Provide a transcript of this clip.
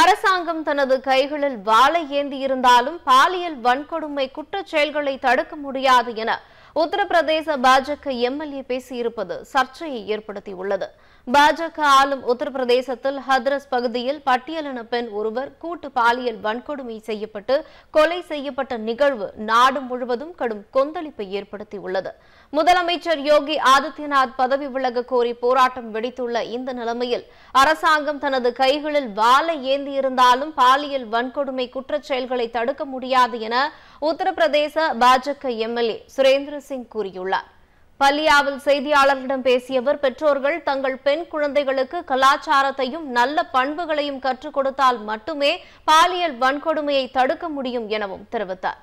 அரசாங்கம் தனது கைகளில் ஏந்தி ஏந்தியிருந்தாலும் பாலியல் வன்கொடுமை குற்றச் செயல்களை தடுக்க முடியாது என உத்தரப்பிரதேச பாஜக எம்எல்ஏ பேசியிருப்பது சர்ச்சையை ஏற்படுத்தியுள்ளது பாஜக ஆளும் உத்தரப்பிரதேசத்தில் ஹத்ரஸ் பகுதியில் பட்டியலின பெண் ஒருவர் கூட்டு பாலியல் வன்கொடுமை செய்யப்பட்டு கொலை செய்யப்பட்ட நிகழ்வு நாடு முழுவதும் கடும் கொந்தளிப்பை ஏற்படுத்தியுள்ளது முதலமைச்சர் யோகி ஆதித்யநாத் பதவி விலக கோரி போராட்டம் வெடித்துள்ள இந்த நிலைமையில் அரசாங்கம் தனது கைகளில் வாழை ஏந்தியிருந்தாலும் பாலியல் வன்கொடுமை செயல்களை தடுக்க முடியாது என உத்தரப்பிரதேச பாஜக எம்எல்ஏ சுரேந்திர சிங் கூறியுள்ளார் பல்லியாவில் செய்தியாளர்களிடம் பேசியவர் பெற்றோர்கள் தங்கள் பெண் குழந்தைகளுக்கு கலாச்சாரத்தையும் நல்ல பண்புகளையும் கற்றுக் கொடுத்தால் மட்டுமே பாலியல் வன்கொடுமையை தடுக்க முடியும் எனவும் தெரிவித்தாா்